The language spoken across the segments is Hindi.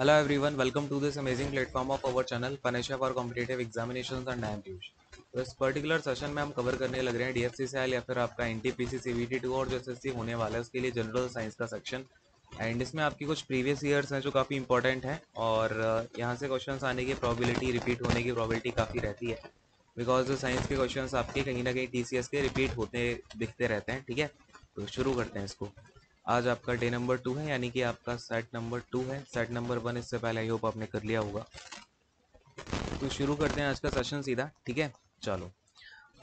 Hello everyone welcome to amazing platform of our channel Panesha for competitive examinations and I am तो इस पर्टिकुलर सेशन में हम कवर करने लग रहे हैं डीएफसी सेल या फिर आपका एनटीपीसी टी टू और जो सी होने वाला है उसके लिए जनरल साइंस का सेक्शन एंड इसमें आपकी कुछ प्रीवियस ईयर्स हैं जो काफ़ी इंपॉर्टेंट हैं और यहाँ से क्वेश्चन आने की प्रॉबिलिटी रिपीट होने की प्रॉबिलिटी काफ़ी रहती है बिकॉज साइंस के क्वेश्चन आपके कहीं ना कहीं एस के रिपीट होते दिखते रहते हैं ठीक है तो शुरू करते हैं इसको आज आपका डे नंबर टू है यानी कि आपका सेट नंबर टू है सेट नंबर वन इससे पहले आई होप आपने कर लिया होगा तो शुरू करते हैं आज का सेशन सीधा ठीक है चलो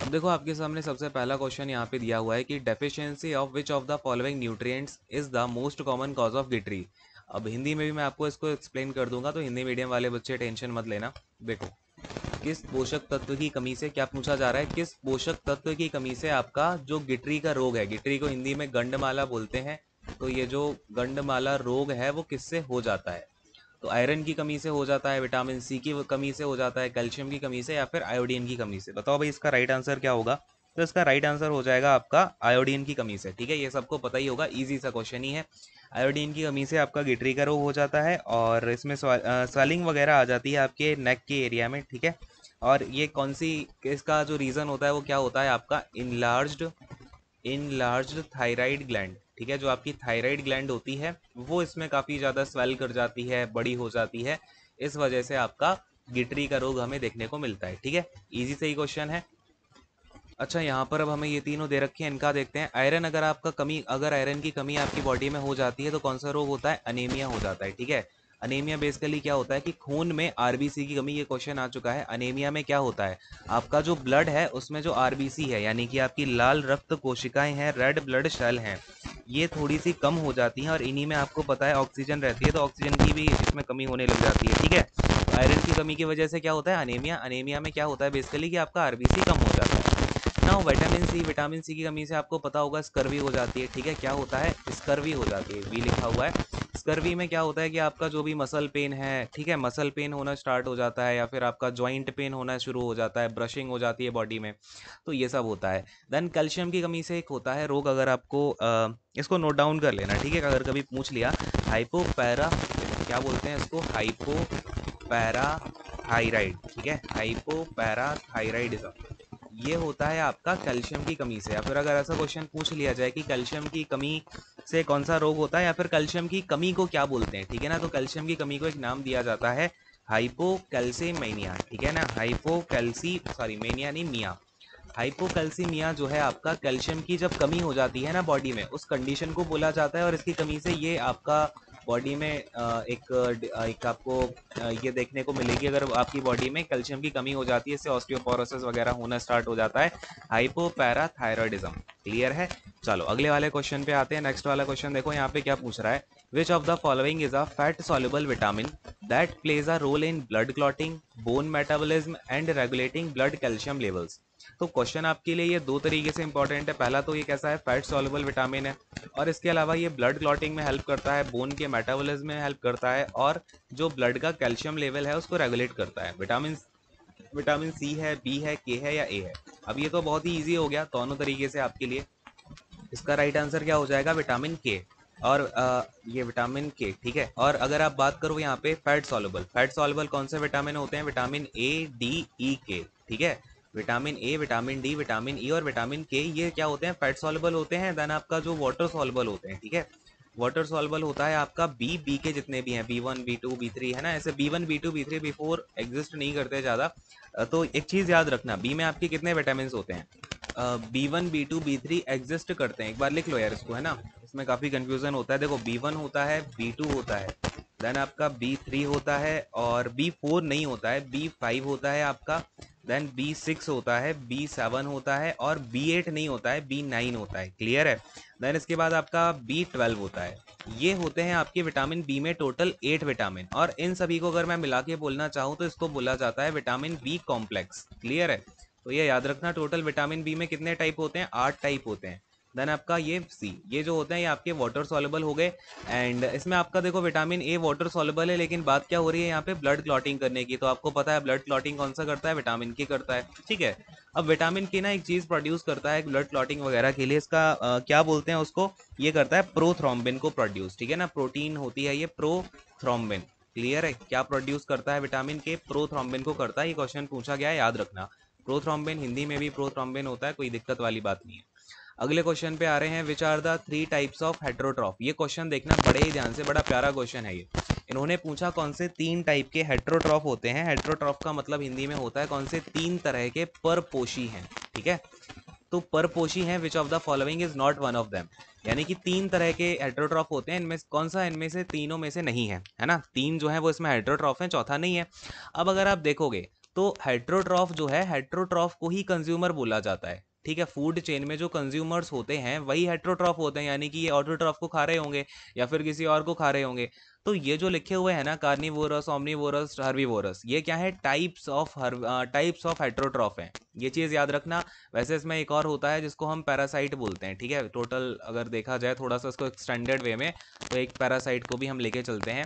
अब देखो आपके सामने सबसे पहला क्वेश्चन यहाँ पे दिया हुआ है कि deficiency of which of the following nutrients is the most common cause of goitre अब हिंदी में भी मैं आपको इसको एक्सप्लेन कर दूंगा तो हिंदी मीडियम वाले बच्चे टेंशन मत लेना देखो किस पोषक तत्व की कमी से क्या पूछा जा रहा है किस पोषक तत्व की कमी से आपका जो गिटरी का रोग है गिटरी को हिंदी में गंडमाला बोलते हैं तो ये जो गंडमाला रोग है वो किससे हो जाता है तो आयरन की कमी से हो जाता है विटामिन सी की कमी से हो जाता है कैल्शियम की कमी से या फिर आयोडीन की कमी से बताओ भाई इसका राइट आंसर क्या होगा तो इसका राइट आंसर हो जाएगा आपका आयोडीन की कमी से ठीक है ये सबको पता ही होगा इजी सा क्वेश्चन ही है आयोडीन की कमी से आपका गिटरी का रोग हो जाता है और इसमें स्वेलिंग वगैरह आ जाती है आपके नेक के एरिया में ठीक है और ये कौन सी इसका जो रीज़न होता है वो क्या होता है आपका इनलार्ज इनलार्ज थायराइड ग्लैंड ठीक है जो आपकी थायराइड ग्लैंड होती है वो इसमें काफ़ी ज़्यादा स्वेल कर जाती है बड़ी हो जाती है इस वजह से आपका गिटरी का रोग हमें देखने को मिलता है ठीक है ईजी से ही क्वेश्चन है अच्छा यहाँ पर अब हमें ये तीनों दे रखे हैं इनका देखते हैं आयरन अगर आपका कमी अगर आयरन की कमी आपकी बॉडी में हो जाती है तो कौन सा रोग होता है अनेमिया हो जाता है ठीक है अनेमिया बेसिकली क्या होता है कि खून में आरबीसी की कमी ये क्वेश्चन आ चुका है अनेमिया में क्या होता है आपका जो ब्लड है उसमें जो आरबीसी है यानी कि आपकी लाल रक्त कोशिकाएं हैं रेड ब्लड सेल हैं ये थोड़ी सी कम हो जाती हैं और इन्हीं में आपको पता है ऑक्सीजन रहती है तो ऑक्सीजन की भी इसमें कमी होने लग जाती है ठीक है तो आयरन की कमी की वजह से क्या होता है अनेमिया अनेमिया में क्या होता है बेसिकली कि आपका आर कम हो जाता है ना विटामिन सी विटामिन सी की कमी से आपको पता होगा स्कर्वी हो जाती है ठीक है क्या होता है स्कर्वी हो जाती है वी लिखा हुआ है स्कर्वी में क्या होता है कि आपका जो भी मसल पेन है ठीक है मसल पेन होना स्टार्ट हो जाता है या फिर आपका ज्वाइंट पेन होना शुरू हो जाता है ब्रशिंग हो जाती है बॉडी में तो ये सब होता है देन कैल्शियम की कमी से एक होता है रोग अगर आपको आ, इसको नोट डाउन कर लेना ठीक है अगर कभी पूछ लिया हाइपो पैरा क्या बोलते हैं इसको हाइपो पैरा थाइराइड ठीक है हाइपो पैरा थायराइडिज्म ये होता है आपका कैल्शियम की कमी से या फिर अगर ऐसा क्वेश्चन पूछ लिया जाए कि कैल्शियम की कमी से कौन सा रोग होता है या फिर कैल्शियम की कमी को क्या बोलते हैं ठीक है ना तो कैल्शियम की कमी को एक नाम दिया जाता है हाइपोकैल्सीमेनिया ठीक है ना हाइपोकैल्सी सॉरी मेनिया नहीं मिया हाइपोकैल्सीमिया जो है आपका कैल्शियम की जब कमी हो जाती है ना बॉडी में उस कंडीशन को बोला जाता है और इसकी कमी से ये आपका बॉडी में एक एक आपको ये देखने को मिलेगी अगर आपकी बॉडी में कैल्शियम की कमी हो जाती है इससे ऑस्टियोपोरोसिस वगैरह होना स्टार्ट हो जाता है हाइपोपैराथायरॉयडिज्म क्लियर है चलो अगले वाले क्वेश्चन पे आते हैं नेक्स्ट वाला क्वेश्चन देखो यहाँ पे क्या पूछ रहा है Which of the following is a fat soluble vitamin that plays a role in blood clotting, bone metabolism and regulating blood calcium levels? तो क्वेश्चन आपके लिए ये दो तरीके से इंपॉर्टेंट है पहला तो ये कैसा है फैट सॉल्युबल विटामिन है और इसके अलावा ये ब्लड क्लॉटिंग में हेल्प करता है बोन के मेटाबॉलिज्म में हेल्प करता है और जो ब्लड का कैल्शियम लेवल है उसको रेगुलेट करता है विटामिन विटामिन सी है बी है के है या ए है अब ये तो बहुत ही ईजी हो गया दोनों तरीके से आपके लिए इसका राइट आंसर क्या हो जाएगा विटामिन के और आ, ये विटामिन के ठीक है और अगर आप बात करो यहाँ पे फैट सॉलेबल फैट सॉलेबल कौन से विटामिन होते हैं vitamin A D E K ठीक है vitamin A vitamin D vitamin E e और विटामिन के ये क्या होते हैं फैट सॉलेबल होते हैं देन आपका जो वाटर सॉलेबल होते हैं ठीक है वाटर सॉल्बल होता है आपका बी बी के जितने भी हैं B one B two B three है ना ऐसे B one B two B three B four exist नहीं करते ज़्यादा तो एक चीज़ याद रखना बी में आपके कितने विटामिन होते हैं B one B two B three exist करते हैं एक बार लिख लो यार इसको है ना इसमें काफ़ी कंफ्यूजन होता है देखो बी वन होता है बी टू होता है देन आपका बी थ्री होता है और बी फोर नहीं होता है बी फाइव होता है आपका देन बी सिक्स होता है बी सेवन होता है और बी एट नहीं होता है बी नाइन होता है क्लियर है देन इसके बाद आपका बी ट्वेल्व होता है ये होते हैं आपके विटामिन बी में टोटल एट विटामिन और इन सभी को अगर मैं मिला के बोलना चाहूँ तो इसको बोला जाता है विटामिन बी कॉम्प्लेक्स क्लियर है तो ये याद रखना टोटल विटामिन बी में कितने टाइप होते हैं आठ टाइप होते हैं देन आपका ये सी ये जो होते हैं ये आपके वाटर सॉलेबल हो गए एंड इसमें आपका देखो विटामिन ए वाटर सॉलेबल है लेकिन बात क्या हो रही है यहाँ पे ब्लड क्लॉटिंग करने की तो आपको पता है ब्लड क्लॉटिंग कौन सा करता है विटामिन के करता है ठीक है अब विटामिन के ना एक चीज़ प्रोड्यूस करता है ब्लड क्लॉटिंग वगैरह के लिए इसका आ, क्या बोलते हैं उसको ये करता है प्रोथ्रोम्बिन को प्रोड्यूस ठीक है ना प्रोटीन होती है ये प्रोथ्रोम्बिन क्लियर है क्या प्रोड्यूस करता है विटामिन के प्रोथ्रोम्बिन को करता है ये क्वेश्चन पूछा गया है याद रखना प्रोथ्रोम्बिन हिंदी में भी प्रोथ्रोम्बिन होता है कोई दिक्कत वाली बात नहीं है अगले क्वेश्चन पे आ रहे हैं which are the three types of heterotroph ये क्वेश्चन देखना बड़े ही ध्यान से बड़ा प्यारा क्वेश्चन है ये इन्होंने पूछा कौन से तीन टाइप के हेट्रोट्रॉफ होते हैं हेट्रोट्रॉफ का मतलब हिंदी में होता है कौन से तीन तरह के परपोशी हैं ठीक है तो परपोशी हैं which of the following is not one of them यानी कि तीन तरह के हेट्रोट्रॉफ होते हैं इनमें कौन सा इनमें से तीनों में से नहीं है है ना तीन जो है वो इसमें हेट्रोट्रॉफ है चौथा नहीं है अब अगर आप देखोगे तो हेट्रोट्रॉफ जो है हेट्रोट्रॉफ को ही कंज्यूमर बोला जाता है ठीक है फूड चेन में जो कंज्यूमर्स होते हैं वही हेट्रोट्रॉफ होते हैं यानी कि ये ऑटोट्रॉफ को खा रहे होंगे या फिर किसी और को खा रहे होंगे तो ये जो लिखे हुए हैं ना कार्निवोरस ओमनीवोरस हर्बीवोरस ये क्या है टाइप्स ऑफ हर टाइप्स ऑफ हेट्रोट्रॉफ हैं ये चीज़ याद रखना वैसे इसमें एक और होता है जिसको हम पैरासाइट बोलते हैं ठीक है टोटल अगर देखा जाए थोड़ा सा इसको एक्सटेंडेड वे में तो एक पैरासाइट को भी हम लेके चलते हैं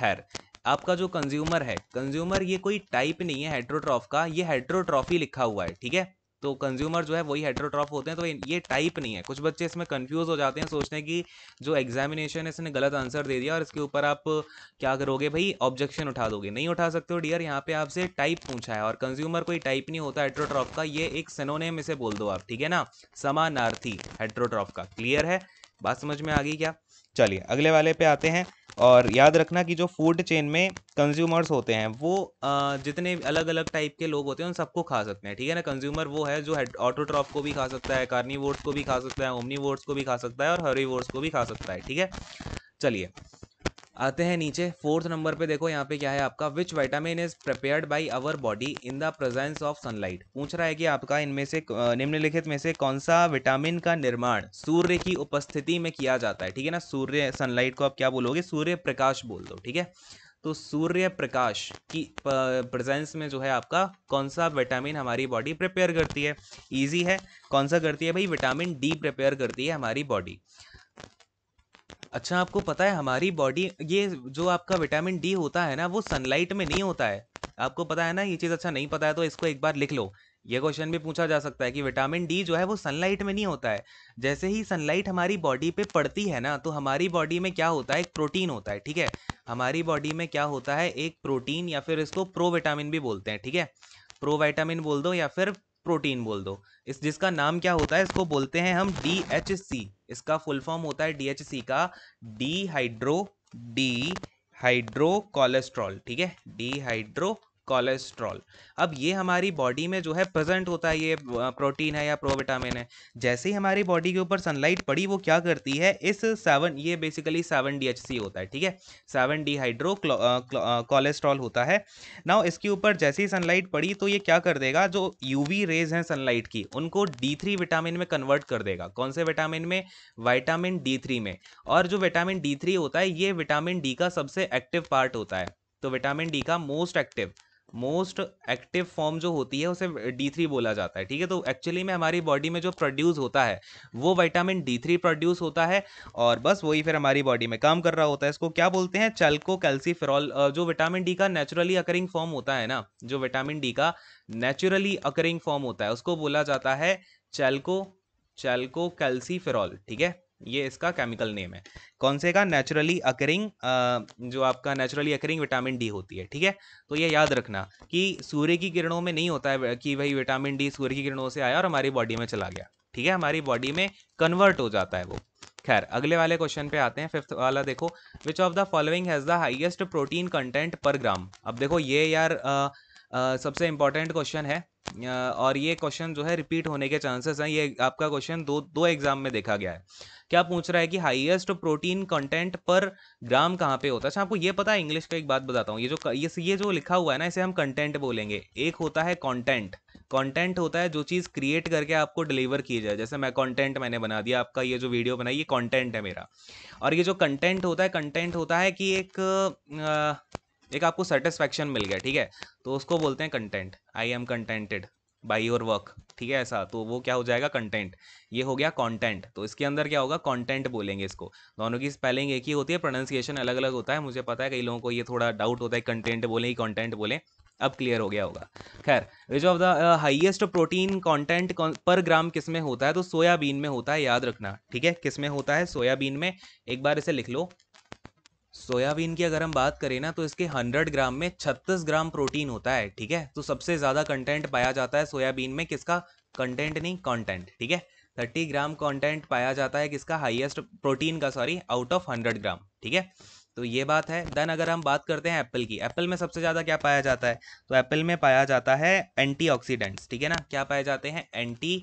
खैर आपका जो कंज्यूमर है कंज्यूमर ये कोई टाइप नहीं है हेट्रोट्रॉफ का ये हेट्रोट्रॉफी लिखा हुआ है ठीक है तो कंज्यूमर जो है वही हेट्रोट्रॉफ होते हैं तो ये टाइप नहीं है कुछ बच्चे इसमें कंफ्यूज हो जाते हैं सोचते हैं कि जो एग्जामिनेशन है इसने गलत आंसर दे दिया और इसके ऊपर आप क्या करोगे भाई ऑब्जेक्शन उठा दोगे नहीं उठा सकते हो डियर यहाँ पे आपसे टाइप पूछा है और कंज्यूमर कोई टाइप नहीं होता हेट्रोट्रॉफ का ये एक सेनोनेम इसे बोल दो आप ठीक है ना समानार्थी हेट्रोट्रॉफ का क्लियर है बात समझ में आ गई क्या चलिए अगले वाले पे आते हैं और याद रखना कि जो फूड चेन में कंज्यूमर्स होते हैं वो जितने अलग अलग टाइप के लोग होते हैं उन सबको खा सकते हैं ठीक है ना कंज्यूमर वो है जो ऑटोट्रॉप को भी खा सकता है कार्नी को भी खा सकता है ओमनी को भी खा सकता है और हरी को भी खा सकता है ठीक है चलिए आते हैं नीचे फोर्थ नंबर पे देखो यहाँ पे क्या है आपका which vitamin is prepared by our body in the presence of sunlight पूछ रहा है कि आपका इनमें से निम्नलिखित में से कौन सा विटामिन का निर्माण सूर्य की उपस्थिति में किया जाता है ठीक है ना सूर्य सनलाइट को आप क्या बोलोगे सूर्य प्रकाश बोल दो ठीक है तो सूर्य प्रकाश की प्रेजेंस में जो है आपका कौन सा विटामिन हमारी बॉडी प्रिपेयर करती है इजी है कौन सा करती है भाई विटामिन डी प्रिपेयर करती है हमारी बॉडी अच्छा आपको पता है हमारी बॉडी ये जो आपका विटामिन डी होता है ना वो सनलाइट में नहीं होता है आपको पता है ना ये चीज़ अच्छा नहीं पता है तो इसको एक बार लिख लो ये क्वेश्चन भी पूछा जा सकता है कि विटामिन डी जो है वो सनलाइट में नहीं होता है जैसे ही सनलाइट हमारी बॉडी पे पड़ती है ना तो हमारी बॉडी में क्या होता है एक प्रोटीन होता है ठीक है हमारी बॉडी में क्या होता है एक प्रोटीन या फिर इसको प्रो विटामिन भी बोलते हैं ठीक है प्रो विटामिन बोल दो या फिर प्रोटीन बोल दो इस जिसका नाम क्या होता है इसको बोलते हैं हम डी इसका फुल फॉर्म होता है डी का dehydro dehydro cholesterol ठीक है डी हाइड्रो कोलेस्ट्रॉल अब ये हमारी बॉडी में जो है प्रेजेंट होता है ये प्रोटीन है या प्रोविटामिन है जैसे ही हमारी बॉडी के ऊपर सनलाइट पड़ी वो क्या करती है इस सेवन ये बेसिकली सेवन डी होता है ठीक है सेवन डी हाइड्रो कोलेस्ट्रॉल होता है ना इसके ऊपर जैसे ही सनलाइट पड़ी तो ये क्या कर देगा जो वी रेज हैं सनलाइट की उनको डी थ्री विटामिन में कन्वर्ट कर देगा कौन से विटामिन में वाइटामिन डी थ्री में और जो विटामिन डी थ्री होता है ये विटामिन डी का सबसे एक्टिव पार्ट होता है तो विटामिन डी का most active most active form जो होती है उसे डी थ्री बोला जाता है ठीक है तो एक्चुअली में हमारी बॉडी में जो प्रोड्यूस होता है वो विटामिन डी थ्री प्रोड्यूस होता है और बस वही फिर हमारी बॉडी में काम कर रहा होता है इसको क्या बोलते हैं चल्को कैल्सीफेरॉल जो विटामिन डी का नेचुरली अकरिंग फॉर्म होता है ना जो विटामिन डी का नेचुरली अकरिंग फॉर्म होता है उसको बोला जाता है चैल्को चैल्को कैल्सीफेरॉल ठीक है ये इसका केमिकल नेम है कौन से का नेचुरली अकरिंग जो आपका नेचुरली अकरिंग विटामिन डी होती है ठीक है तो ये याद रखना कि सूर्य की किरणों में नहीं होता है कि भाई विटामिन डी सूर्य की किरणों से आया और हमारी बॉडी में चला गया ठीक है हमारी बॉडी में कन्वर्ट हो जाता है वो खैर अगले वाले क्वेश्चन पे आते हैं फिफ्थ वाला देखो which of the following has the highest protein content per gram अब देखो ये यार आ, सबसे इम्पॉर्टेंट क्वेश्चन है और ये क्वेश्चन जो है रिपीट होने के चांसेस हैं ये आपका क्वेश्चन दो दो एग्जाम में देखा गया है क्या पूछ रहा है कि हाईएस्ट प्रोटीन कंटेंट पर ग्राम कहाँ पे होता है अच्छा आपको ये पता है इंग्लिश का एक बात बताता हूँ ये जो ये ये जो लिखा हुआ है ना इसे हम कंटेंट बोलेंगे एक होता है कॉन्टेंट कॉन्टेंट होता है जो चीज़ क्रिएट करके आपको डिलीवर की जाए जैसे मैं कॉन्टेंट मैंने बना दिया आपका ये जो वीडियो बनाई ये कॉन्टेंट है मेरा और ये जो कंटेंट होता है कंटेंट होता है कि एक आ, एक आपको सेटिस्फैक्शन मिल गया ठीक है तो उसको बोलते हैं content I am contented by your work ठीक है ऐसा तो वो क्या हो जाएगा कंटेंट ये हो गया कंटेंट तो इसके अंदर क्या होगा कंटेंट बोलेंगे इसको दोनों की स्पेलिंग एक ही होती है प्रोनाउंसिएशन अलग अलग होता है मुझे पता है कई लोगों को ये थोड़ा डाउट होता है कंटेंट बोले ही कॉन्टेंट बोले अब क्लियर हो गया होगा खैर which of the highest protein content per gram किस में होता है तो सोयाबीन में होता है याद रखना ठीक है किस में होता है सोयाबीन में एक बार इसे लिख लो सोयाबीन की अगर हम बात करें ना तो इसके 100 ग्राम में 36 ग्राम प्रोटीन होता है ठीक है तो सबसे ज़्यादा कंटेंट पाया जाता है सोयाबीन में किसका कंटेंट नहीं कंटेंट ठीक है 30 ग्राम कंटेंट पाया जाता है किसका हाईएस्ट प्रोटीन का सॉरी आउट ऑफ 100 ग्राम ठीक है तो ये बात है देन अगर हम बात करते हैं एप्पल की एप्पल में सबसे ज़्यादा क्या पाया जाता है तो एप्पल में पाया जाता है एंटी ठीक है ना क्या पाए जाते हैं एंटी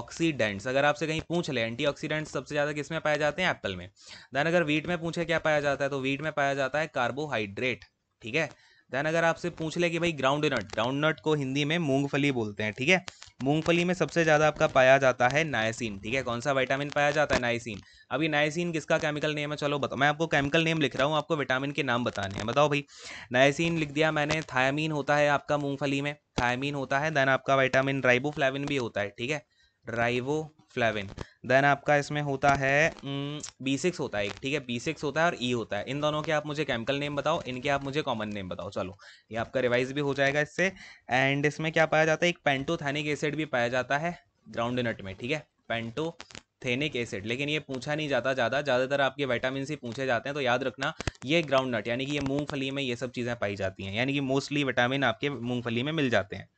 ऑक्सीडेंट्स अगर आपसे कहीं पूछ ले एंटीऑक्सीडेंट्स सबसे ज़्यादा किस में पाए जाते हैं एप्पल में दैन अगर वीट में पूछे क्या पाया जाता है तो वीट में पाया जाता है कार्बोहाइड्रेट ठीक है दैन अगर आपसे पूछ ले कि भाई ग्राउंड नट ग्राउंड नट को हिंदी में मूंगफली बोलते हैं ठीक है मूंगफली में सबसे ज़्यादा आपका पाया जाता है नाइसिन ठीक है कौन सा विटामिन पाया जाता है नाइसिन अभी नाइसिन किसका केमिकल नेम है चलो बताओ मैं आपको केमिकल नेम लिख रहा हूँ आपको विटामिन के नाम बताने हैं बताओ भाई नाइसिन लिख दिया मैंने थायामीन होता है आपका मूँगफली में थायामीन होता है देन आपका वाइटामिन राइबोफ्लाविन भी होता है ठीक है ड्राइवोफ्लाविन देन आपका इसमें होता है बी सिक्स होता है एक ठीक है बी सिक्स होता है और ई e होता है इन दोनों के आप मुझे केमिकल नेम बताओ इनके आप मुझे कॉमन नेम बताओ चलो ये आपका रिवाइज भी हो जाएगा इससे एंड इसमें क्या पाया जाता है एक पेंटोथेनिक एसिड भी पाया जाता है ग्राउंड नट में ठीक है पेंटो थेनिक एसिड लेकिन ये पूछा नहीं जाता ज़्यादा ज़्यादातर आपके विटामिन सी पूछे जाते हैं तो याद रखना ये ग्राउंड नट यानी कि ये मूंगफली में ये सब चीज़ें पाई जाती हैं यानी कि मोस्टली विटामिन आपके मूंगफली में मिल जाते हैं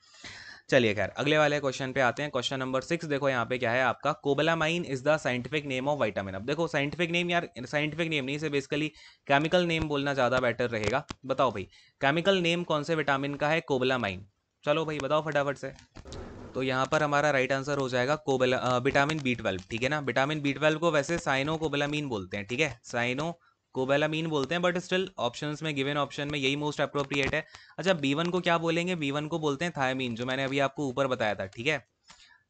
चलिए खैर अगले वाले क्वेश्चन पे आते हैं क्वेश्चन नंबर सिक्स देखो यहाँ पे क्या है आपका cobalamin is the scientific name of vitamin अब देखो साइंटिफिक नेम यार साइंटिफिक नेम नहीं इसे बेसिकली केमिकल नेम बोलना ज़्यादा बेटर रहेगा बताओ भाई केमिकल नेम कौन से विटामिन का है कोबलामाइन चलो भाई बताओ फटाफट से तो यहाँ पर हमारा राइट आंसर हो जाएगा कोबला विटामिन बी ट्वेल्व ठीक है ना विटामिन बी ट्वेल्व को वैसे साइनो कोबलामीन बोलते हैं ठीक है साइनो कोबेलामीन बोलते हैं बट स्टिल ऑप्शन में गिवन ऑप्शन में यही मोस्ट अप्रोप्रिएट है अच्छा बी को क्या बोलेंगे बी को बोलते हैं थायमीन जो मैंने अभी आपको ऊपर बताया था ठीक है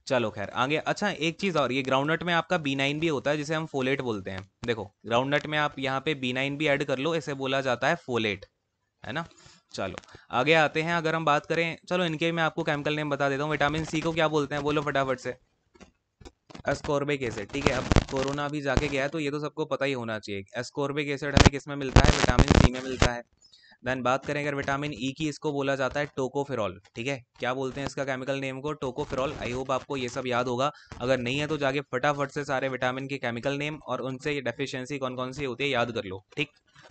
चलो खैर आगे अच्छा एक चीज़ और ये ग्राउंडनट में आपका बी नाइन भी होता है जिसे हम फोलेट बोलते हैं देखो ग्राउंडनट में आप यहाँ पे बी नाइन भी ऐड कर लो इसे बोला जाता है फोलेट है ना चलो आगे आते हैं अगर हम बात करें चलो इनके मैं आपको केमिकल नेम बता देता हूँ विटामिन सी को क्या बोलते हैं बोलो फटाफट से एस्कॉर्बिक एसिड ठीक है अब कोरोना भी जाके गया है तो ये तो सबको पता ही होना चाहिए एस्कॉर्बिक एसिड हमें किस में मिलता है विटामिन सी में मिलता है देन बात करें अगर विटामिन ई e की इसको बोला जाता है टोकोफिरॉल ठीक है क्या बोलते हैं इसका केमिकल नेम को टोकोफिरॉल आई होप आपको ये सब याद होगा अगर नहीं है तो जाके फटाफट से सारे विटामिन के केमिकल नेम और उनसे ये डेफिशिएंसी कौन कौन सी होती है याद कर लो ठीक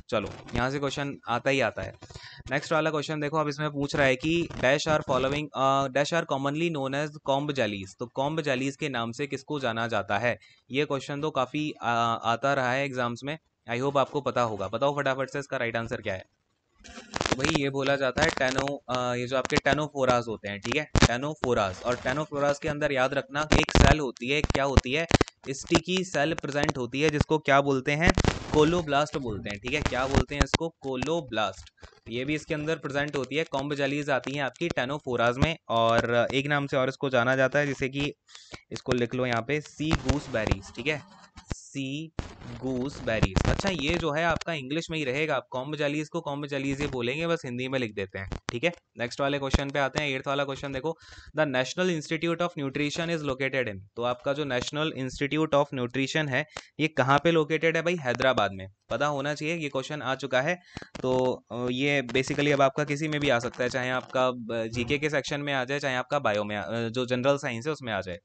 चलो यहाँ से क्वेश्चन आता ही आता है नेक्स्ट वाला क्वेश्चन देखो अब इसमें पूछ रहा है कि dash are following dash are commonly known as comb jellies तो कॉम्ब जैलीज के नाम से किसको जाना जाता है ये क्वेश्चन तो काफ़ी आता रहा है एग्जाम्स में आई होप आपको पता होगा बताओ फटाफट से इसका राइट आंसर क्या है तो भाई ये बोला जाता है टेनो ये जो आपके टेनोफोराज होते हैं ठीक है टेनोफोराज और टेनोफोराज के अंदर याद रखना एक सेल होती है क्या होती है स्टिकी सेल प्रेजेंट होती है जिसको क्या बोलते हैं कोलोब्लास्ट बोलते हैं ठीक है क्या बोलते हैं इसको कोलोब्लास्ट ये भी इसके अंदर प्रेजेंट होती है कॉम्ब जलीज आती है आपकी टेनोफोराज में और एक नाम से और इसको जाना जाता है जैसे कि इसको लिख लो यहाँ पे सी गूसबेरीज ठीक है सी गूस बेरीज अच्छा ये जो है आपका इंग्लिश में ही रहेगा आप कॉम्ब जालीज को कॉम्ब जालीज ये बोलेंगे बस हिंदी में लिख देते हैं ठीक है नेक्स्ट वाले क्वेश्चन पे आते हैं एट्थ वाला क्वेश्चन देखो the national institute of nutrition is located in तो आपका जो नेशनल इंस्टीट्यूट ऑफ न्यूट्रिशन है ये कहाँ पे लोकेटेड है भाई हैदराबाद में पता होना चाहिए ये क्वेश्चन आ चुका है तो ये बेसिकली अब आपका किसी में भी आ सकता है चाहे आपका जीके के सेक्शन में आ जाए चाहे आपका बायो में जो जनरल साइंस है उसमें आ जाए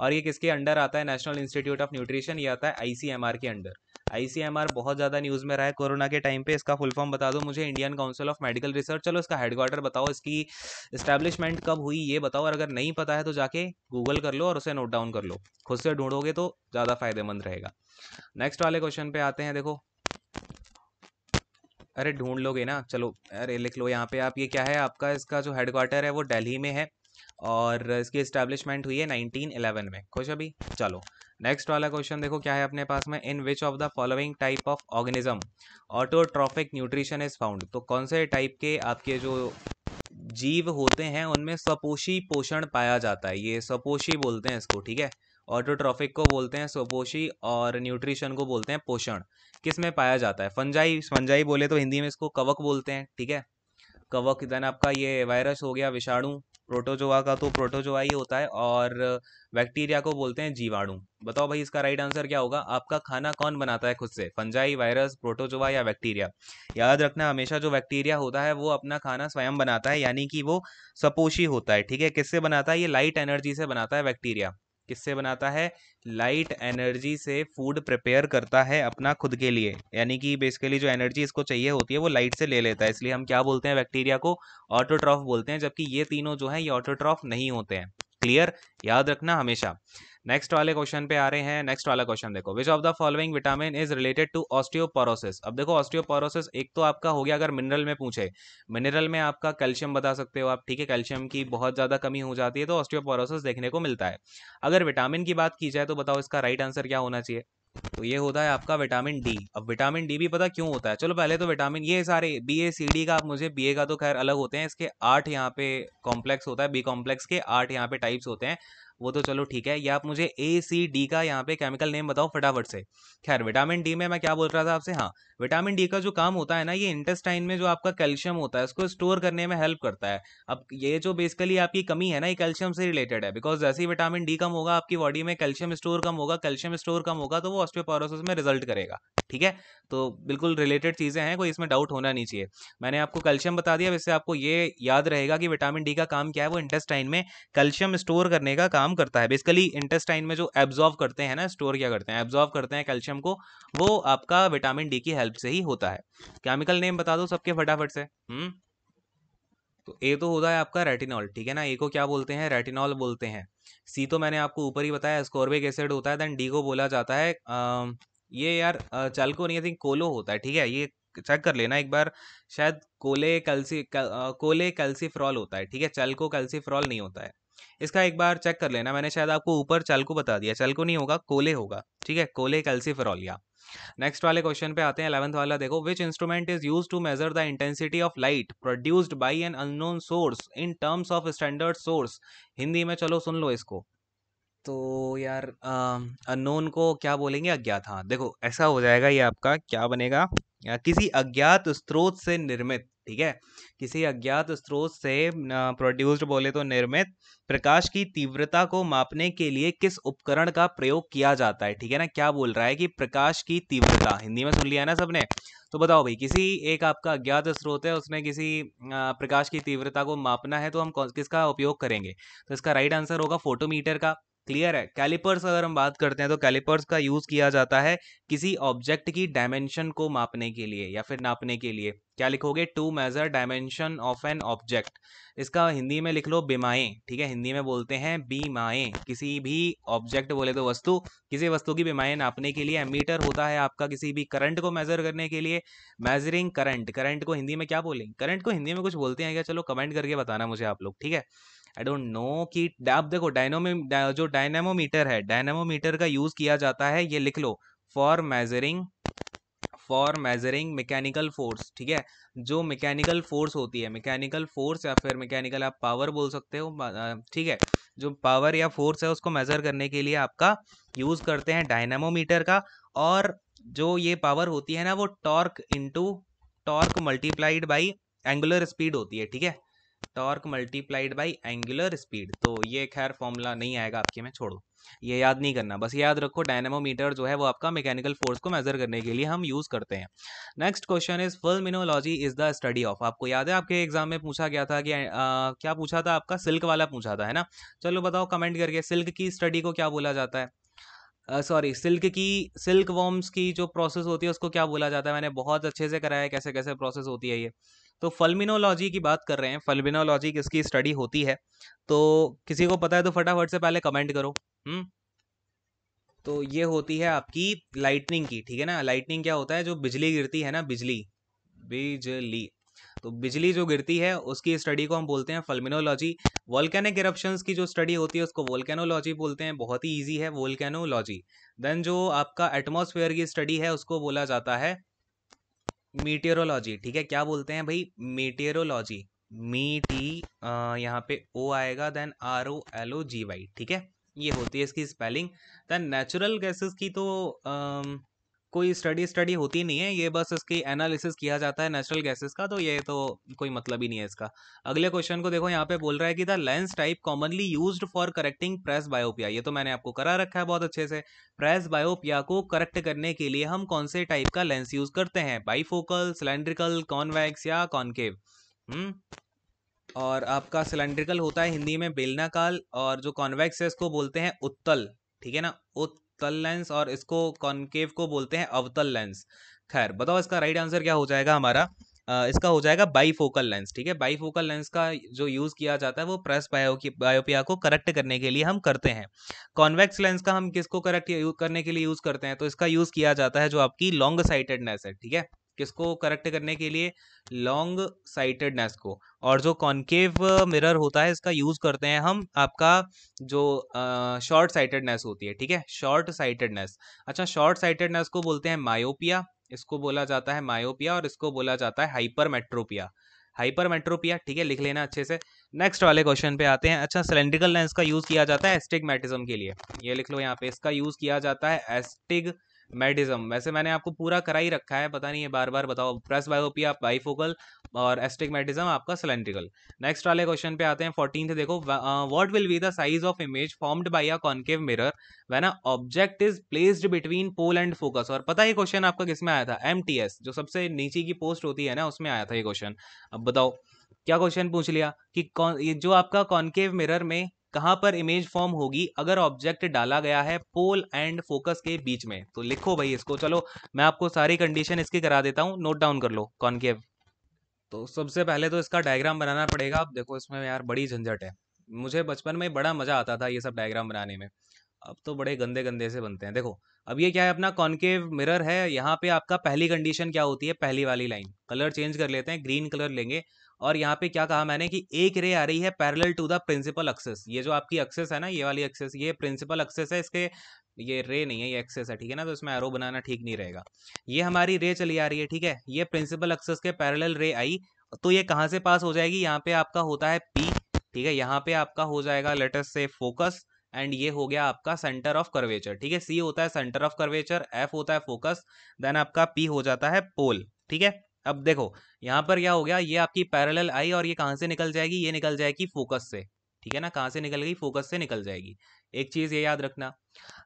और ये किसके अंडर आता है नेशनल इंस्टीट्यूट ऑफ न्यूट्रिशन ये आता है आईसीएमआर के अंडर आईसीएमआर बहुत ज़्यादा न्यूज़ में रहा है कोरोना के टाइम पे इसका फुल फॉर्म बता दो मुझे Indian council of medical research चलो इसका हेडक्वार्टर बताओ इसकी स्टैब्लिशमेंट कब हुई ये बताओ और अगर नहीं पता है तो जाके गूगल कर लो और उसे नोट डाउन कर लो खुद से ढूंढोगे तो ज़्यादा फायदेमंद रहेगा नेक्स्ट वाले क्वेश्चन पे आते हैं देखो अरे ढूंढ लोगे ना चलो अरे लिख लो यहाँ पे आप ये क्या है आपका इसका जो हेडक्वार्टर है वो दिल्ली में है और इसकी इस्टेब्लिशमेंट हुई है 1911 में खुश अभी चलो नेक्स्ट वाला क्वेश्चन देखो क्या है अपने पास में in which of the following type of organism autotrophic nutrition is found तो कौन से टाइप के आपके जो जीव होते हैं उनमें सपोषी पोषण पाया जाता है ये सपोषी बोलते हैं इसको ठीक है ऑटोट्रॉफिक को बोलते हैं सपोषी और न्यूट्रिशन को बोलते हैं पोषण किस में पाया जाता है फंजाई फंजाई बोले तो हिंदी में इसको कवक बोलते हैं ठीक है कवक देन आपका ये वायरस हो गया विषाणु प्रोटोजोआ का तो प्रोटोजोआ ही होता है और बैक्टीरिया को बोलते हैं जीवाणु बताओ भाई इसका राइट आंसर क्या होगा आपका खाना कौन बनाता है खुद से फंजाई वायरस प्रोटोजोआ या बैक्टीरिया याद रखना हमेशा जो बैक्टीरिया होता है वो अपना खाना स्वयं बनाता है यानी कि वो सपोषी होता है ठीक है किससे बनाता है ये लाइट एनर्जी से बनाता है बैक्टीरिया किससे बनाता है लाइट एनर्जी से फूड प्रिपेयर करता है अपना खुद के लिए यानी कि बेसिकली जो एनर्जी इसको चाहिए होती है वो लाइट से ले लेता है इसलिए हम क्या बोलते हैं बैक्टीरिया को ऑटोट्रॉफ बोलते हैं जबकि ये तीनों जो हैं ये ऑटोट्रॉफ नहीं होते हैं क्लियर याद रखना हमेशा नेक्स्ट वाले क्वेश्चन पे आ रहे हैं नेक्स्ट वाला क्वेश्चन देखो which of the following vitamin is related to osteoporosis अब देखो ऑस्टियोपोरोसिस एक तो आपका हो गया अगर मिनरल में पूछे मिनरल में आपका कैल्शियम बता सकते हो आप ठीक है कैल्शियम की बहुत ज़्यादा कमी हो जाती है तो ऑस्टियोपोरोसिस देखने को मिलता है अगर विटामिन की बात की जाए तो बताओ इसका राइट आंसर क्या होना चाहिए तो ये होता है आपका विटामिन डी अब विटामिन डी भी पता क्यों होता है चलो पहले तो विटामिन ये सारे बी ए सी डी का आप मुझे बी ए का तो खैर अलग होते हैं इसके आठ यहाँ पे कॉम्प्लेक्स होता है बी कॉम्प्लेक्स के आठ यहाँ पे टाइप्स होते हैं वो तो चलो ठीक है या आप मुझे ए सी डी का यहाँ पे केमिकल नेम बताओ फटाफट से खैर विटामिन डी में मैं क्या बोल रहा था आपसे हाँ विटामिन डी का जो काम होता है ना ये इंटेस्टाइन में जो आपका कैल्शियम होता है उसको स्टोर करने में हेल्प करता है अब ये जो बेसिकली आपकी कमी है ना ये कैल्शियम से रिलेटेड है बिकॉज जैसे ही विटामिन डी कम होगा आपकी बॉडी में कैल्शियम स्टोर कम होगा कैल्शियम स्टोर कम होगा तो वो ऑस्टियोपोरोसिस में रिजल्ट करेगा ठीक है तो बिल्कुल रिलेटेड चीज़ें हैं कोई इसमें डाउट होना नहीं चाहिए मैंने आपको कैल्शियम बता दिया वैसे आपको ये याद रहेगा कि विटामिन डी का काम क्या है वो इंटेस्टाइन में कैल्शियम स्टोर करने का काम करता है बेसिकली इंटेस्टाइन में जो एब्जॉर्व करते हैं ना स्टोर क्या करते हैं एब्जॉर्व करते हैं कैल्शियम को वो आपका विटामिन डी की हेल्प हेल्प से ही होता है केमिकल नेम बता दो सबके फटाफट से हम्म तो ए तो होता है आपका रेटिनॉल ठीक है ना ए को क्या बोलते हैं रेटिनॉल बोलते हैं सी तो मैंने आपको ऊपर ही बताया स्कॉर्बिक एसिड होता है देन डी को बोला जाता है आ, ये यार चल को नहीं थिंक कोलो होता है ठीक है ये चेक कर लेना एक बार शायद कोले कैल्सी कोले कैल्सीफ्रॉल होता है ठीक है चल चल्को कैल्सीफ्रॉल नहीं होता है इसका एक बार चेक कर लेना मैंने शायद आपको ऊपर चल को बता दिया चल को नहीं होगा कोले होगा ठीक है कोले कैल्सीफ्रॉल या नेक्स्ट वाले क्वेश्चन पे आते हैं अलेवंथ वाला देखो which instrument is use to measure the intensity of light produced by an unknown source in terms of standard source Hindi में चलो सुन लो इसको तो यार अननोन को क्या बोलेंगे अज्ञात हाँ देखो ऐसा हो जाएगा ये आपका क्या बनेगा किसी अज्ञात स्रोत से निर्मित ठीक है किसी अज्ञात स्रोत से प्रोड्यूस्ड बोले तो निर्मित प्रकाश की तीव्रता को मापने के लिए किस उपकरण का प्रयोग किया जाता है ठीक है ना क्या बोल रहा है कि प्रकाश की तीव्रता हिंदी में सुन लिया ना सबने तो बताओ भाई किसी एक आपका अज्ञात स्रोत है उसने किसी प्रकाश की तीव्रता को मापना है तो हम किसका उपयोग करेंगे तो इसका राइट आंसर होगा फोटोमीटर का क्लियर है कैलिपर्स अगर हम बात करते हैं तो कैलिपर्स का यूज किया जाता है किसी ऑब्जेक्ट की डायमेंशन को मापने के लिए या फिर नापने के लिए क्या लिखोगे to measure dimension of an object इसका हिंदी में लिख लो बीमाएँ ठीक है हिंदी में बोलते हैं बीमाएँ किसी भी ऑब्जेक्ट बोले तो वस्तु किसी वस्तु की बीमाएँ नापने के लिए मीटर होता है आपका किसी भी करंट को मेजर करने के लिए मेजरिंग करंट करंट को हिंदी में क्या बोलेंगे करंट को हिंदी में कुछ बोलते हैं क्या चलो कमेंट करके बताना मुझे आप लोग ठीक है आई डोंट नो कि आप देखो डायनोमी जो डायनेमोमीटर है डायनेमोमीटर का यूज़ किया जाता है ये लिख लो for measuring for measuring mechanical force ठीक है जो मैकेनिकल फोर्स होती है मैकेनिकल फोर्स या फिर मैकेनिकल आप पावर बोल सकते हो ठीक है जो पावर या फोर्स है उसको मेजर करने के लिए आपका यूज करते हैं डायनामोमीटर का और जो ये पावर होती है ना वो torque into torque multiplied by angular speed होती है ठीक है torque multiplied by angular speed तो ये खैर फॉर्मूला नहीं आएगा आपके में छोड़ो ये याद नहीं करना बस याद रखो डायनेमोमीटर जो है वो आपका मैकेनिकल फोर्स को मेजर करने के लिए हम यूज़ करते हैं नेक्स्ट क्वेश्चन इज फिल्मिनोलॉजी इज द स्टडी ऑफ आपको याद है आपके एग्जाम में पूछा गया था कि आ, क्या पूछा था आपका सिल्क वाला पूछा था है ना चलो बताओ कमेंट करके सिल्क की स्टडी को क्या बोला जाता है सॉरी uh, सिल्क की सिल्क वॉर्म्स की जो प्रोसेस होती है उसको क्या बोला जाता है मैंने बहुत अच्छे से कराया है कैसे कैसे प्रोसेस होती है ये तो फलमिनोलॉजी की बात कर रहे हैं फलमिनोलॉजी किसकी स्टडी होती है तो किसी को पता है तो फटाफट से पहले कमेंट करो हम्म तो ये होती है आपकी लाइटनिंग की ठीक है ना लाइटनिंग क्या होता है जो बिजली गिरती है ना बिजली बिजली तो बिजली जो गिरती है उसकी स्टडी को हम बोलते हैं फलमिनोलॉजी वोल्केनिक इरप्शन की जो स्टडी होती है उसको वोल्केनोलॉजी बोलते हैं बहुत ही ईजी है वोल्केनोलॉजी देन जो आपका एटमोसफेयर की स्टडी है उसको बोला जाता है मीटियोरोलॉजी ठीक है क्या बोलते हैं भाई मीटियोरोलॉजी मी टी यहाँ पे ओ आएगा then R O L O G Y ठीक है ये होती है इसकी स्पेलिंग देन नेचुरल गैसेस की तो आ, कोई स्टडी स्टडी होती नहीं है ये बस इसकी एनालिसिस किया जाता है नेचुरल गैसेस का तो ये तो कोई मतलब ही नहीं है इसका अगले क्वेश्चन को देखो यहाँ पे बोल रहा है कि the lens type commonly used for correcting presbyopia ये तो मैंने आपको करा रखा है बहुत अच्छे से प्रेस बायोपिया को करेक्ट करने के लिए हम कौन से टाइप का लेंस यूज करते हैं बाईफोकल सिलेंड्रिकल कॉन्वैक्स या कॉन्केव हम्म? और आपका सिलेंड्रिकल होता है हिंदी में बेलनाकाल और जो कॉन्वैक्स है इसको बोलते हैं उत्तल ठीक है ना उत उत्तल लेंस और इसको कॉन्केव को बोलते हैं अवतल लेंस खैर बताओ इसका राइट आंसर क्या हो जाएगा हमारा इसका हो जाएगा बाईफोकल लेंस ठीक है बाईफोकल लेंस का जो यूज़ किया जाता है वो प्रेस बायो की बायोपिया को करेक्ट करने के लिए हम करते हैं कॉन्वेक्स लेंस का हम किसको करेक्ट करने के लिए यूज़ करते हैं तो इसका यूज़ किया जाता है जो आपकी लॉन्ग साइटेडनेस है ठीक है किसको करेक्ट करने के लिए लॉन्ग साइटेडनेस को और जो कॉन्केव मिरर uh, होता है इसका यूज़ करते हैं हम आपका जो शॉर्ट uh, साइटेडनेस होती है ठीक है शॉर्ट साइटेडनेस अच्छा शॉर्ट साइटेडनेस को बोलते हैं मायोपिया इसको बोला जाता है मायोपिया और इसको बोला जाता है हाइपर मेट्रोपिया हाइपर मेट्रोपिया ठीक है लिख लेना अच्छे से नेक्स्ट वाले क्वेश्चन पे आते हैं अच्छा सिलेंड्रिकल लेंस का यूज़ किया जाता है एस्टिगमेटिज्म के लिए ये लिख लो यहाँ पे इसका यूज़ किया जाता है एस्टिग मेडिज्म वैसे मैंने आपको पूरा करा ही रखा है पता नहीं है बार बार बताओ प्रेस बायोपिया बाइफोकल और एस्टिक मेडिज्म आपका सिलेंड्रिकल नेक्स्ट वाले क्वेश्चन पे आते हैं फोर्टीन देखो what will be the size of image formed by a concave mirror when a object is placed between pole and focus और पता है क्वेश्चन आपका किसमें आया था एम जो सबसे नीचे की पोस्ट होती है ना उसमें आया था ये क्वेश्चन अब बताओ क्या क्वेश्चन पूछ लिया कि कौन ये जो आपका कॉन्केव मिरर में कहां पर इमेज फॉर्म होगी अगर ऑब्जेक्ट डाला गया है पोल एंड फोकस के बीच में तो लिखो भाई इसको चलो मैं आपको सारी कंडीशन इसकी करा देता हूँ नोट डाउन कर लो कॉन्केव तो सबसे पहले तो इसका डायग्राम बनाना पड़ेगा आप देखो इसमें यार बड़ी झंझट है मुझे बचपन में बड़ा मज़ा आता था ये सब डायग्राम बनाने में अब तो बड़े गंदे गंदे से बनते हैं देखो अब ये क्या है अपना कॉन्केव मिरर है यहाँ पे आपका पहली कंडीशन क्या होती है पहली वाली लाइन कलर चेंज कर लेते हैं ग्रीन कलर लेंगे और यहाँ पे क्या कहा मैंने कि एक रे आ रही है parallel to the principal axis ये जो आपकी एक्सेस है ना ये वाली एक्सेस ये प्रिंसिपल एक्सेस है इसके ये रे नहीं है ये एक्सेस है ठीक है ना तो इसमें एरो बनाना ठीक नहीं रहेगा ये हमारी रे चली आ रही है ठीक है ये प्रिंसिपल एक्सेस के पैरेलल रे आई तो ये कहाँ से पास हो जाएगी यहाँ पे आपका होता है पी ठीक है यहाँ पे आपका हो जाएगा लेटेस्ट से फोकस एंड ये हो गया आपका सेंटर ऑफ कर्वेचर ठीक है सी होता है सेंटर ऑफ कर्वेचर एफ होता है फोकस देन आपका पी हो जाता है पोल ठीक है अब देखो यहाँ पर क्या हो गया ये आपकी पैरेलल आई और ये कहाँ से निकल जाएगी ये निकल जाएगी फोकस से ठीक है ना कहाँ से निकल गई फोकस से निकल जाएगी एक चीज़ ये याद रखना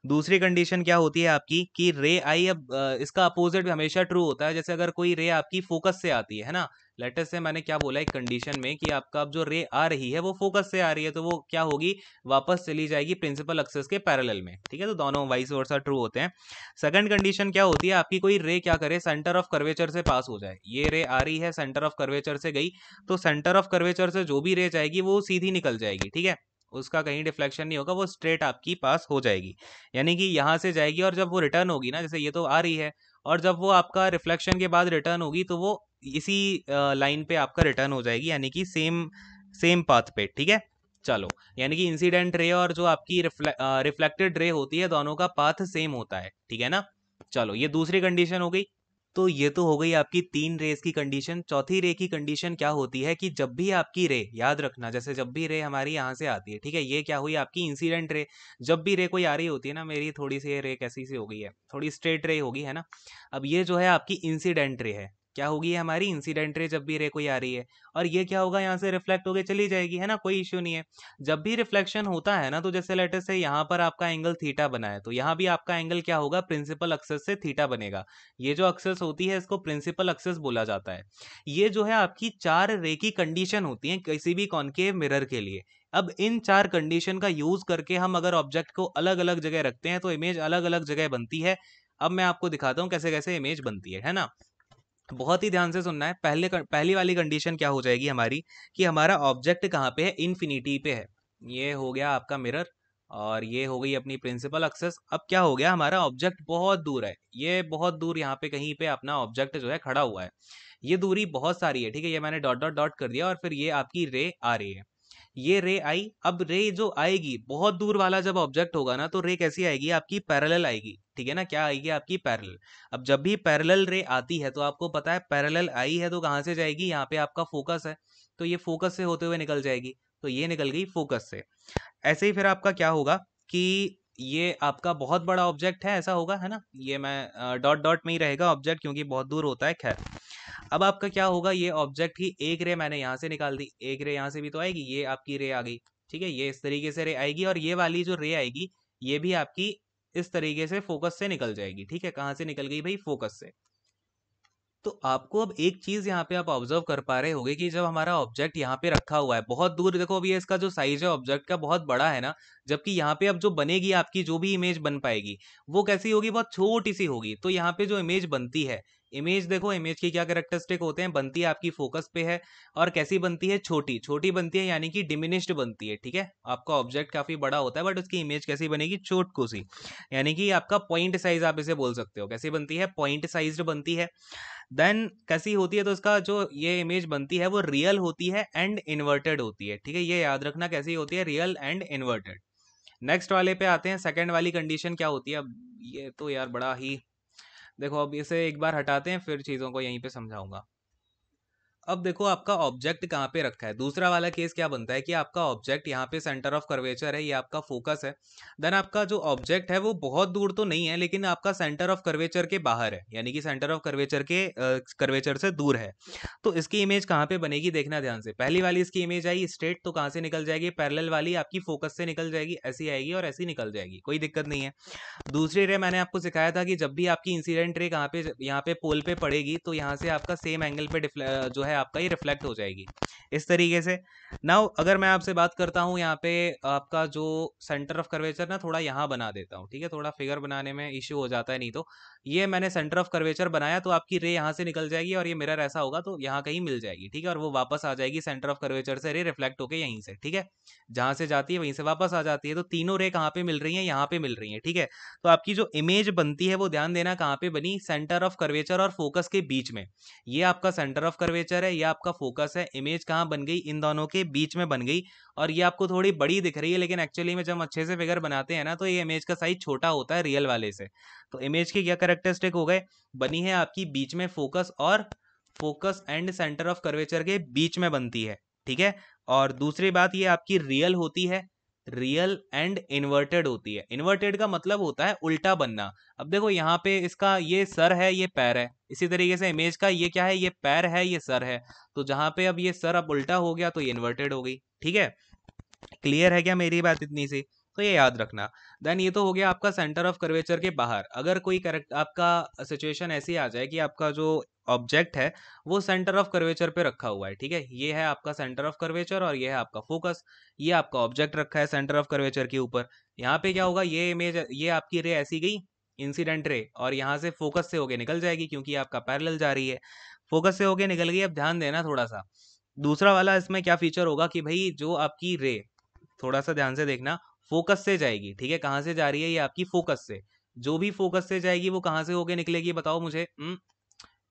दूसरी कंडीशन क्या होती है आपकी कि रे आई अब इसका अपोजिट हमेशा ट्रू होता है जैसे अगर कोई रे आपकी फोकस से आती है ना लेटेस्ट से मैंने क्या बोला एक कंडीशन में कि आपका अब जो रे आ रही है वो फोकस से आ रही है तो वो क्या होगी वापस चली जाएगी प्रिंसिपल एक्सेस के पैरेलल में ठीक है तो दोनों वाइस वर्सा ट्रू होते हैं सेकंड कंडीशन क्या होती है आपकी कोई रे क्या करे सेंटर ऑफ कर्वेचर से पास हो जाए ये रे आ रही है सेंटर ऑफ कर्वेचर से गई तो सेंटर ऑफ कर्वेचर से जो भी रे जाएगी वो सीधी निकल जाएगी ठीक है उसका कहीं डिफ्लेक्शन नहीं होगा वो स्ट्रेट आपकी पास हो जाएगी यानी कि यहाँ से जाएगी और जब वो रिटर्न होगी ना जैसे ये तो आ रही है और जब वो आपका रिफ्लेक्शन के बाद रिटर्न होगी तो वो इसी लाइन पे आपका रिटर्न हो जाएगी यानी कि सेम सेम पाथ पे ठीक है चलो यानी कि इंसिडेंट रे और जो आपकी रिफ्ले, रिफ्लेक्टेड रे होती है दोनों का पाथ सेम होता है ठीक है ना चलो ये दूसरी कंडीशन हो गई तो ये तो हो गई आपकी तीन रेस की कंडीशन चौथी रे की कंडीशन क्या होती है कि जब भी आपकी रे याद रखना जैसे जब भी रे हमारी यहाँ से आती है ठीक है ये क्या हुई आपकी इंसिडेंट रे जब भी रे कोई आ रही होती है ना मेरी थोड़ी सी रे कैसी सी हो गई है थोड़ी स्ट्रेट रे होगी है ना अब ये जो है आपकी इंसिडेंट रे है क्या होगी हमारी इंसिडेंट रे जब भी रे कोई आ रही है और ये क्या होगा यहाँ से रिफ्लेक्ट होकर चली जाएगी है ना कोई इश्यू नहीं है जब भी रिफ्लेक्शन होता है ना तो जैसे लेटेस्ट से यहाँ पर आपका एंगल थीटा बना है तो यहाँ भी आपका एंगल क्या होगा प्रिंसिपल अक्सेस से थीटा बनेगा ये जो अक्सेस होती है इसको प्रिंसिपल अक्सेस बोला जाता है ये जो है आपकी चार रे की कंडीशन होती है किसी भी कौन के मिरर के लिए अब इन चार कंडीशन का यूज करके हम अगर ऑब्जेक्ट को अलग अलग जगह रखते हैं तो इमेज अलग अलग जगह बनती है अब मैं आपको दिखाता हूँ कैसे कैसे इमेज बनती है है ना बहुत ही ध्यान से सुनना है पहले पहली वाली कंडीशन क्या हो जाएगी हमारी कि हमारा ऑब्जेक्ट कहाँ पे है इन्फिनिटी पे है ये हो गया आपका मिरर और ये हो गई अपनी प्रिंसिपल एक्सेस अब क्या हो गया हमारा ऑब्जेक्ट बहुत दूर है ये बहुत दूर यहाँ पे कहीं पे अपना ऑब्जेक्ट जो है खड़ा हुआ है ये दूरी बहुत सारी है ठीक है ये मैंने डॉट डॉट डॉट कर दिया और फिर ये आपकी रे आ रही है ये रे आई अब रे जो आएगी बहुत दूर वाला जब ऑब्जेक्ट होगा ना तो रे कैसी आएगी आपकी पैरेलल आएगी ठीक है ना क्या आएगी आपकी पैरल अब जब भी पैरल रे आती है तो आपको पता है पैरल आई है तो कहाँ से जाएगी यहाँ पे आपका फोकस है तो ये फोकस से होते हुए निकल जाएगी तो ये निकल गई फोकस से ऐसे ही फिर आपका क्या होगा कि ये आपका बहुत बड़ा ऑब्जेक्ट है ऐसा होगा है ना ये मैं डॉट डॉट में ही रहेगा ऑब्जेक्ट क्योंकि बहुत दूर होता है खैर अब आपका क्या होगा ये ऑब्जेक्ट ही एक रे मैंने यहाँ से निकाल दी एक रे यहाँ से भी तो आएगी ये आपकी रे आ गई ठीक है ये इस तरीके से रे आएगी और ये वाली जो रे आएगी ये भी आपकी इस तरीके से फोकस से निकल जाएगी ठीक है कहाँ से निकल गई भाई फोकस से तो आपको अब एक चीज यहाँ पे आप ऑब्जर्व कर पा रहे होगे कि जब हमारा ऑब्जेक्ट यहाँ पे रखा हुआ है बहुत दूर देखो अभी इसका जो साइज है ऑब्जेक्ट का बहुत बड़ा है ना जबकि यहाँ पे अब जो बनेगी आपकी जो भी इमेज बन पाएगी वो कैसी होगी बहुत छोटी सी होगी तो यहाँ पे जो इमेज बनती है इमेज देखो इमेज की क्या करेक्टरिस्टिक होते हैं बनती है आपकी फोकस पे है और कैसी बनती है छोटी छोटी बनती है यानी कि डिमिनिश्ड बनती है ठीक है आपका ऑब्जेक्ट काफ़ी बड़ा होता है बट उसकी इमेज कैसी बनेगी छोट सी यानी कि आपका पॉइंट साइज आप इसे बोल सकते हो कैसी बनती है पॉइंट साइज बनती है देन कैसी होती है तो उसका जो ये इमेज बनती है वो रियल होती है एंड इन्वर्टेड होती है ठीक है ये याद रखना कैसी होती है रियल एंड इन्वर्टेड नेक्स्ट वाले पे आते हैं सेकेंड वाली कंडीशन क्या होती है अब ये तो यार बड़ा ही देखो अब इसे एक बार हटाते हैं फिर चीज़ों को यहीं पे समझाऊंगा अब देखो आपका ऑब्जेक्ट कहाँ पे रखा है दूसरा वाला केस क्या बनता है कि आपका ऑब्जेक्ट यहाँ पे सेंटर ऑफ कर्वेचर है ये आपका फोकस है देन आपका जो ऑब्जेक्ट है वो बहुत दूर तो नहीं है लेकिन आपका सेंटर ऑफ कर्वेचर के बाहर है यानी कि सेंटर ऑफ कर्वेचर के कर्वेचर से दूर है तो इसकी इमेज कहाँ पे बनेगी देखना ध्यान से पहली वाली इसकी इमेज आई स्ट्रेट तो कहाँ से निकल जाएगी पैरल वाली आपकी फोकस से निकल जाएगी ऐसी आएगी और ऐसी निकल जाएगी कोई दिक्कत नहीं है दूसरी रे मैंने आपको सिखाया था कि जब भी आपकी इंसिडेंट रे कहाँ पे यहाँ पे पोल पे पड़ेगी तो यहाँ से आपका सेम एंगल पे जो है है आपका ये रिफ्लेक्ट हो जाएगी इस तरीके से नाउ अगर मैं आपसे बात करता हूँ यहाँ पे आपका जो सेंटर ऑफ कर्वेचर ना थोड़ा यहाँ बना देता हूँ ठीक है थोड़ा फिगर बनाने में इश्यू हो जाता है नहीं तो ये मैंने सेंटर ऑफ कर्वेचर बनाया तो आपकी रे यहाँ से निकल जाएगी और ये मिरर ऐसा होगा तो यहाँ कहीं मिल जाएगी ठीक है और वो वापस आ जाएगी सेंटर ऑफ कर्वेचर से रे रिफ्लेक्ट होकर यहीं से ठीक है जहाँ से जाती है वहीं से वापस आ जाती है तो तीनों रे कहाँ पे मिल रही है यहाँ पर मिल रही है ठीक है तो आपकी जो इमेज बनती है वो ध्यान देना कहाँ पे बनी सेंटर ऑफ कर्वेचर और फोकस के बीच में ये आपका सेंटर ऑफ कर्वेचर है यह आपका फोकस है इमेज कहाँ कहाँ बन गई इन दोनों के बीच में बन गई और ये आपको थोड़ी बड़ी दिख रही है लेकिन एक्चुअली में जब हम अच्छे से फिगर बनाते हैं ना तो ये इमेज का साइज छोटा होता है रियल वाले से तो इमेज के क्या करेक्टरिस्टिक हो गए बनी है आपकी बीच में फोकस और focus and centre of curvature के बीच में बनती है ठीक है और दूसरी बात ये आपकी रियल होती है रियल एंड इन्वर्टेड होती है इन्वर्टेड का मतलब होता है उल्टा बनना अब देखो यहाँ पे इसका ये सर है ये पैर है इसी तरीके से इमेज का ये क्या है ये पैर है ये सर है तो जहां पे अब ये सर अब उल्टा हो गया तो ये इन्वर्टेड हो गई ठीक है क्लियर है क्या मेरी बात इतनी सी तो ये याद रखना देन ये तो हो गया आपका सेंटर ऑफ कर्वेचर के बाहर अगर कोई करेक्ट आपका सिचुएशन ऐसी आ जाए कि आपका जो ऑब्जेक्ट है वो सेंटर ऑफ कर्वेचर पे रखा हुआ है ठीक है ये है आपका सेंटर ऑफ कर्वेचर और ये है आपका फोकस ये आपका ऑब्जेक्ट रखा है सेंटर ऑफ कर्वेचर के ऊपर यहाँ पे क्या होगा ये इमेज ये आपकी रे ऐसी गई इंसिडेंट रे और यहाँ से फोकस से होके निकल जाएगी क्योंकि आपका पैरल जा रही है फोकस से होके निकल गई अब ध्यान देना थोड़ा सा दूसरा वाला इसमें क्या फीचर होगा कि भाई जो आपकी रे थोड़ा सा ध्यान से देखना फोकस से जाएगी ठीक है कहाँ से जा रही है ये आपकी फोकस से जो भी फोकस से जाएगी वो कहाँ से होके निकलेगी बताओ मुझे हम्म,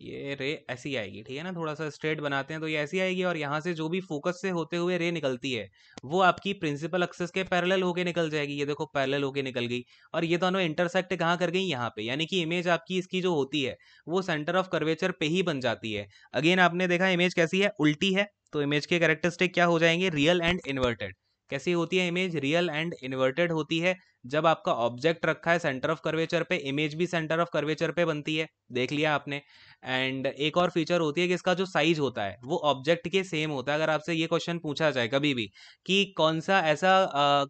ये रे ऐसी आएगी ठीक है ना थोड़ा सा स्ट्रेट बनाते हैं तो ये ऐसी आएगी और यहाँ से जो भी फोकस से होते हुए रे निकलती है वो आपकी प्रिंसिपल एक्सेस के पैरेलल होके निकल जाएगी ये देखो पैरेलल होके निकल गई और ये दोनों इंटरसेक्ट कहाँ कर गई यहाँ पे यानी कि इमेज आपकी इसकी जो होती है वो सेंटर ऑफ कर्वेचर पे ही बन जाती है अगेन आपने देखा इमेज कैसी है उल्टी है तो इमेज के कैरेक्टरिस्टिक क्या हो जाएंगे रियल एंड इन्वर्टेड कैसी होती है इमेज रियल एंड इन्वर्टेड होती है जब आपका ऑब्जेक्ट रखा है सेंटर ऑफ कर्वेचर पे इमेज भी सेंटर ऑफ कर्वेचर पे बनती है देख लिया आपने एंड एक और फीचर होती है कि इसका जो साइज होता है वो ऑब्जेक्ट के सेम होता है अगर आपसे ये क्वेश्चन पूछा जाए कभी भी कि कौन सा ऐसा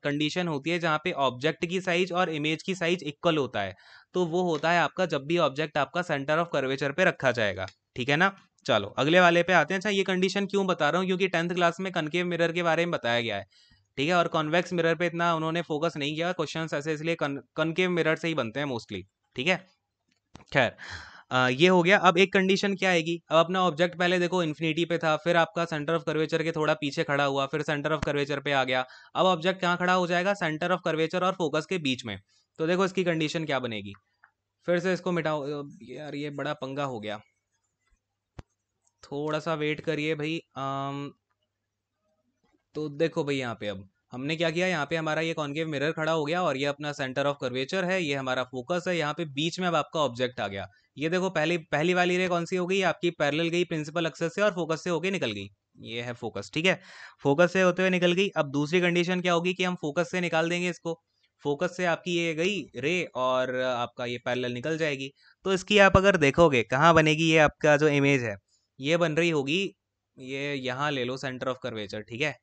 कंडीशन होती है जहाँ पे ऑब्जेक्ट की साइज और इमेज की साइज इक्वल होता है तो वो होता है आपका जब भी ऑब्जेक्ट आपका सेंटर ऑफ कर्वेचर पे रखा जाएगा ठीक है ना चलो अगले वाले पे आते हैं अच्छा ये कंडीशन क्यों बता रहा हूँ क्योंकि टेंथ क्लास में कनकेव मिरर के बारे में बताया गया है ठीक है और कॉन्वेक्स मिरर पे इतना उन्होंने फोकस नहीं किया क्वेश्चन ऐसे इसलिए कनकेव मिरर से ही बनते हैं मोस्टली ठीक है खैर ये हो गया अब एक कंडीशन क्या आएगी अब अपना ऑब्जेक्ट पहले देखो इन्फिनिटी पे था फिर आपका सेंटर ऑफ कर्वेचर के थोड़ा पीछे खड़ा हुआ फिर सेंटर ऑफ कर्वेचर पे आ गया अब ऑब्जेक्ट कहाँ खड़ा हो जाएगा सेंटर ऑफ कर्वेचर और फोकस के बीच में तो देखो इसकी कंडीशन क्या बनेगी फिर से इसको मिटाओ यार ये बड़ा पंगा हो गया थोड़ा सा वेट करिए भाई तो देखो भाई यहाँ पे अब हमने क्या किया यहाँ पे हमारा ये कॉन्केव मिरर खड़ा हो गया और ये अपना सेंटर ऑफ कर्वेचर है ये हमारा फोकस है यहाँ पे बीच में अब आपका ऑब्जेक्ट आ गया ये देखो पहली पहली वाली रे कौन सी हो गई आपकी पैरेलल गई प्रिंसिपल एक्सेस से और फोकस से होके निकल गई ये है फोकस ठीक है फोकस से होते हुए निकल गई अब दूसरी कंडीशन क्या होगी कि हम फोकस से निकाल देंगे इसको फोकस से आपकी ये गई रे और आपका ये पैरेलल निकल जाएगी तो इसकी आप अगर देखोगे कहाँ बनेगी ये आपका जो इमेज है ये बन रही होगी ये यहाँ ले लो सेंटर ऑफ कर्वेचर ठीक है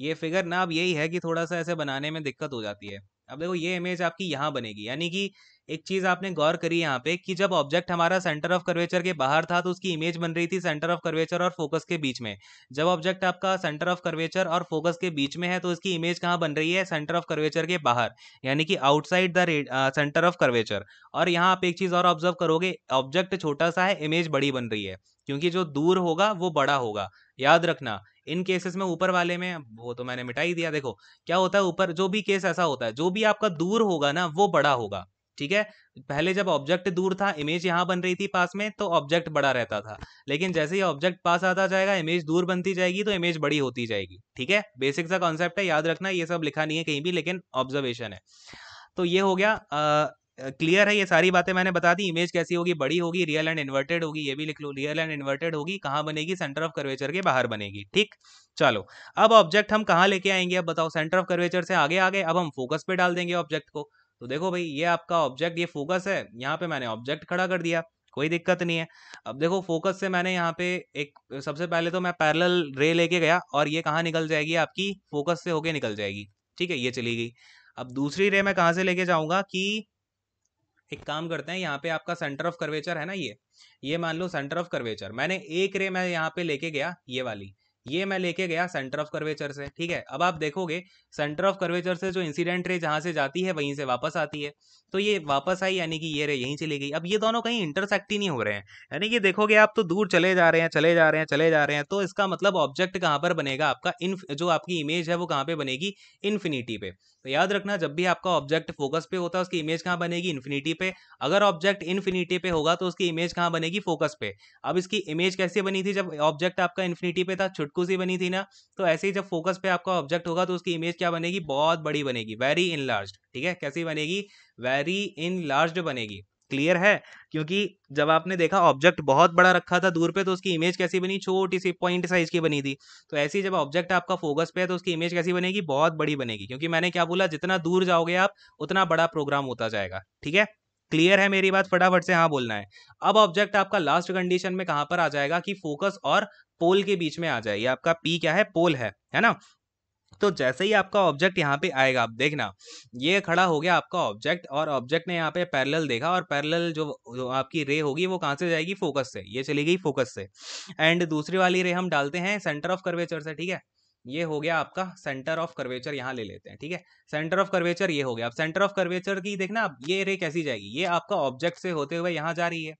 ये फिगर ना अब यही है कि थोड़ा सा ऐसे बनाने में दिक्कत हो जाती है अब देखो ये इमेज आपकी यहाँ बनेगी यानी कि एक चीज़ आपने गौर करी यहाँ पे कि जब ऑब्जेक्ट हमारा सेंटर ऑफ कर्वेचर के बाहर था तो उसकी इमेज बन रही थी सेंटर ऑफ कर्वेचर और फोकस के बीच में जब ऑब्जेक्ट आपका सेंटर ऑफ कर्वेचर और फोकस के बीच में है तो उसकी इमेज कहाँ बन रही है सेंटर ऑफ कर्वेचर के बाहर यानी कि outside the centre of curvature और यहाँ आप एक चीज़ और ऑब्जर्व करोगे ऑब्जेक्ट छोटा सा है इमेज बड़ी बन रही है क्योंकि जो दूर होगा वो बड़ा होगा याद रखना इन केसेस में ऊपर वाले में वो तो मैंने मिटाई दिया देखो क्या होता है ऊपर जो भी केस ऐसा होता है जो भी आपका दूर होगा ना वो बड़ा होगा ठीक है पहले जब ऑब्जेक्ट दूर था इमेज यहाँ बन रही थी पास में तो ऑब्जेक्ट बड़ा रहता था लेकिन जैसे ही ऑब्जेक्ट पास आता जाएगा इमेज दूर बनती जाएगी तो इमेज बड़ी होती जाएगी ठीक है बेसिक सा कॉन्सेप्ट है याद रखना ये सब लिखा नहीं है कहीं भी लेकिन ऑब्जर्वेशन है तो ये हो गया क्लियर है ये सारी बातें मैंने बता दी इमेज कैसी होगी बड़ी होगी रियल एंड इन्वर्टेड होगी ये भी लिख लो रियल एंड इन्वर्टेड होगी कहाँ बनेगी सेंटर ऑफ कर्वेचर के बाहर बनेगी ठीक चलो अब ऑब्जेक्ट हम कहाँ लेके आएंगे अब बताओ सेंटर ऑफ कर्वेचर से आगे आगे अब हम फोकस पे डाल देंगे ऑब्जेक्ट को तो देखो भाई ये आपका ऑब्जेक्ट ये फोकस है यहाँ पे मैंने ऑब्जेक्ट खड़ा कर दिया कोई दिक्कत नहीं है अब देखो फोकस से मैंने यहाँ पे एक सबसे पहले तो मैं पैरेलल रे लेके गया और ये कहाँ निकल जाएगी आपकी फोकस से होके निकल जाएगी ठीक है ये चली गई अब दूसरी रे मैं कहाँ से लेके जाऊँगा कि एक काम करते हैं यहाँ पे आपका सेंटर ऑफ कर्वेचर है ना ये ये मान लो सेंटर ऑफ कर्वेचर मैंने एक रे मैं यहाँ पे लेके गया ये वाली ये मैं लेके गया सेंटर ऑफ कर्वेचर से ठीक है अब आप देखोगे सेंटर ऑफ कर्वेचर से जो इंसिडेंट रे जहाँ से जाती है वहीं से वापस आती है तो ये वापस आई यानी कि ये रे यहीं चली गई अब ये दोनों कहीं इंटरसेक्ट ही नहीं हो रहे हैं यानी कि देखोगे आप तो दूर चले जा रहे हैं चले जा रहे हैं चले जा रहे हैं तो इसका मतलब ऑब्जेक्ट कहाँ पर बनेगा आपका इन जो आपकी इमेज है वो कहाँ पे बनेगी इन्फिनिटी पे तो याद रखना जब भी आपका ऑब्जेक्ट फोकस पे होता है उसकी इमेज कहाँ बनेगी इन्फिनिटी पे अगर ऑब्जेक्ट इन्फिनिटी पे होगा तो उसकी इमेज कहाँ बनेगी फोकस पे अब इसकी इमेज कैसे बनी थी जब ऑब्जेक्ट आपका इन्फिनिटी पे था छुट खुदकुशी सी बनी थी ना तो ऐसे ही जब फोकस पे आपका ऑब्जेक्ट होगा तो उसकी इमेज क्या बनेगी बहुत बड़ी बनेगी वेरी इन ठीक है कैसी बनेगी वेरी इन बनेगी क्लियर है क्योंकि जब आपने देखा ऑब्जेक्ट बहुत बड़ा रखा था दूर पे तो उसकी इमेज कैसी बनी छोटी सी पॉइंट साइज की बनी थी तो ऐसी जब ऑब्जेक्ट आपका फोकस पे है तो उसकी इमेज कैसी बनेगी बहुत बड़ी बनेगी क्योंकि मैंने क्या बोला जितना दूर जाओगे आप उतना बड़ा प्रोग्राम होता जाएगा ठीक है क्लियर है मेरी बात फटाफट से हाँ बोलना है अब ऑब्जेक्ट आपका लास्ट कंडीशन में कहां पर आ जाएगा कि फोकस और पोल के बीच में आ जाए ये आपका पी क्या है पोल है है ना तो जैसे ही आपका ऑब्जेक्ट यहाँ पे आएगा आप देखना ये खड़ा हो गया आपका ऑब्जेक्ट और ऑब्जेक्ट ने यहाँ पे पैरेलल देखा और पैरेलल जो, जो आपकी रे होगी वो कहाँ से जाएगी फोकस से ये चली गई फोकस से एंड दूसरी वाली रे हम डालते हैं सेंटर ऑफ कर्वेचर से ठीक है ये हो गया आपका सेंटर ऑफ कर्वेचर यहाँ ले लेते हैं ठीक है सेंटर ऑफ कर्वेचर ये हो गया अब सेंटर ऑफ कर्वेचर की देखना आप ये रे कैसी जाएगी ये आपका ऑब्जेक्ट से होते हुए यहाँ जा रही है